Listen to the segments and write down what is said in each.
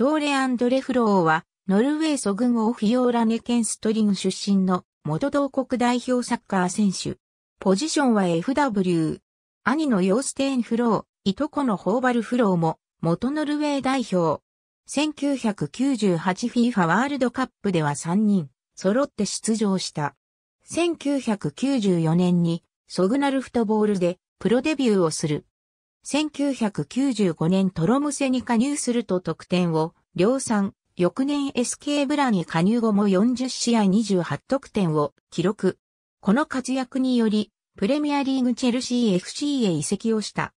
トーレ・アンドレ・フローは、ノルウェーソグンオフィオーラネケンストリン出身の元同国代表サッカー選手。ポジションは FW。兄のヨーステーン・フロー、いとこのホーバル・フローも元ノルウェー代表。1998FIFA ワールドカップでは3人揃って出場した。1994年にソグナルフットボールでプロデビューをする。1995年トロムセに加入すると得点を量産、翌年 SK ブラに加入後も40試合28得点を記録。この活躍により、プレミアリーグチェルシー FC へ移籍をした。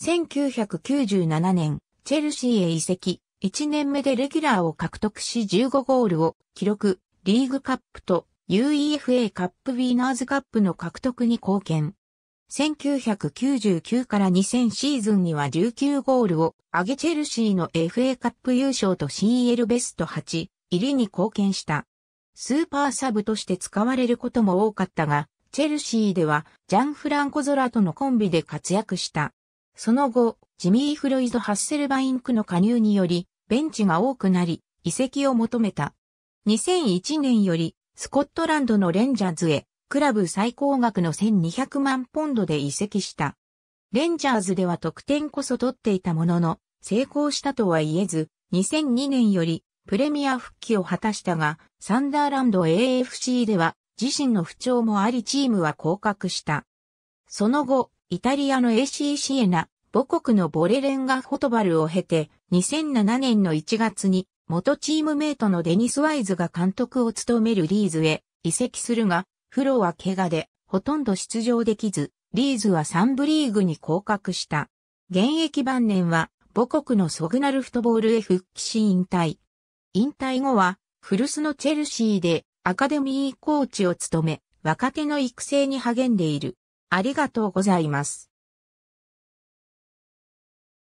1997年、チェルシーへ移籍、1年目でレギュラーを獲得し15ゴールを記録、リーグカップと UEFA カップウィーナーズカップの獲得に貢献。1999から2000シーズンには19ゴールを上げチェルシーの FA カップ優勝と CL ベスト8入りに貢献した。スーパーサブとして使われることも多かったが、チェルシーではジャン・フランコ・ゾラとのコンビで活躍した。その後、ジミー・フロイド・ハッセルバインクの加入により、ベンチが多くなり、移籍を求めた。2001年より、スコットランドのレンジャーズへ、クラブ最高額の1200万ポンドで移籍した。レンジャーズでは得点こそ取っていたものの、成功したとは言えず、2002年よりプレミア復帰を果たしたが、サンダーランド AFC では自身の不調もありチームは降格した。その後、イタリアの AC シエナ、母国のボレレンガフォトバルを経て、2007年の1月に元チームメイトのデニス・ワイズが監督を務めるリーズへ移籍するが、フロは怪我で、ほとんど出場できず、リーズは3部リーグに降格した。現役晩年は、母国のソグナルフットボールへ復帰し引退。引退後は、古巣のチェルシーでアカデミーコーチを務め、若手の育成に励んでいる。ありがとうございます。